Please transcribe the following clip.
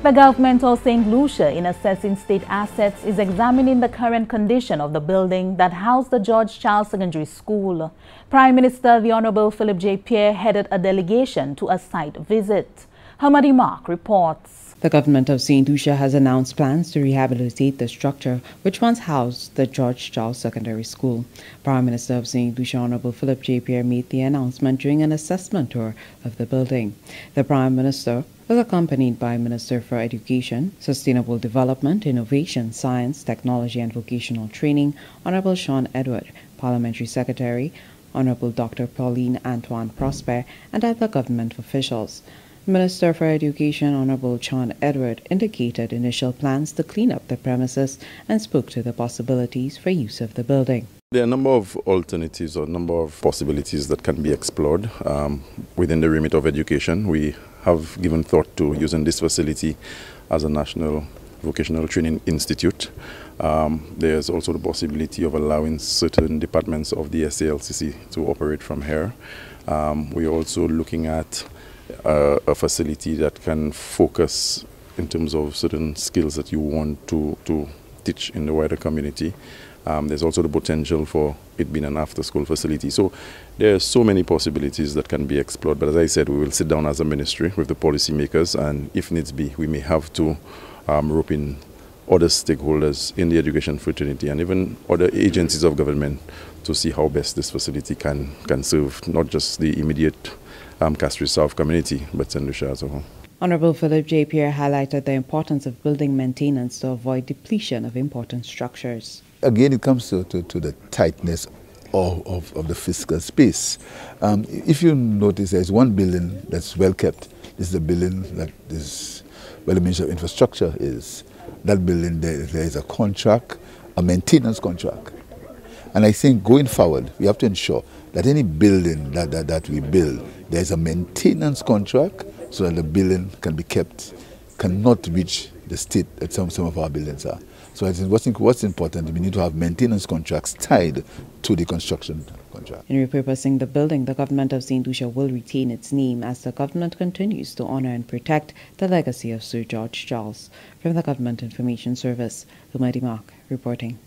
The government of St. Lucia, in assessing state assets, is examining the current condition of the building that housed the George Charles Secondary School. Prime Minister the Honorable Philip J. Pierre headed a delegation to a site visit. Hamadi Mark reports. The government of St. Lucia has announced plans to rehabilitate the structure which once housed the George Charles Secondary School. Prime Minister of St. Lucia Honorable Philip J. Pierre made the announcement during an assessment tour of the building. The Prime Minister was accompanied by Minister for Education, Sustainable Development, Innovation, Science, Technology and Vocational Training, Honorable Sean Edward, Parliamentary Secretary, Honorable Dr. Pauline Antoine Prosper, and other government officials. Minister for Education Honorable John Edward indicated initial plans to clean up the premises and spoke to the possibilities for use of the building. There are a number of alternatives or a number of possibilities that can be explored um, within the remit of education. We have given thought to using this facility as a national vocational training institute. Um, there's also the possibility of allowing certain departments of the SALCC to operate from here. Um, we're also looking at uh, a facility that can focus in terms of certain skills that you want to, to teach in the wider community. Um, there's also the potential for it being an after school facility. So there are so many possibilities that can be explored. But as I said, we will sit down as a ministry with the policymakers, and if needs be, we may have to um, rope in other stakeholders in the education fraternity and even other agencies of government to see how best this facility can, can serve not just the immediate um, South community, but as a whole. Honorable Philip J. Pierre highlighted the importance of building maintenance to avoid depletion of important structures. Again, it comes to, to, to the tightness of, of, of, the fiscal space. Um, if you notice, there's one building that's well kept. This is the building that is where the Ministry of Infrastructure is. That building, there, there is a contract, a maintenance contract. And I think going forward, we have to ensure that any building that, that, that we build, there's a maintenance contract so that the building can be kept, cannot reach the state that some, some of our buildings are. So I think what's, what's important, we need to have maintenance contracts tied to the construction contract. In repurposing the building, the government of St. Lucia will retain its name as the government continues to honor and protect the legacy of Sir George Charles. From the Government Information Service, Humadi Mark reporting.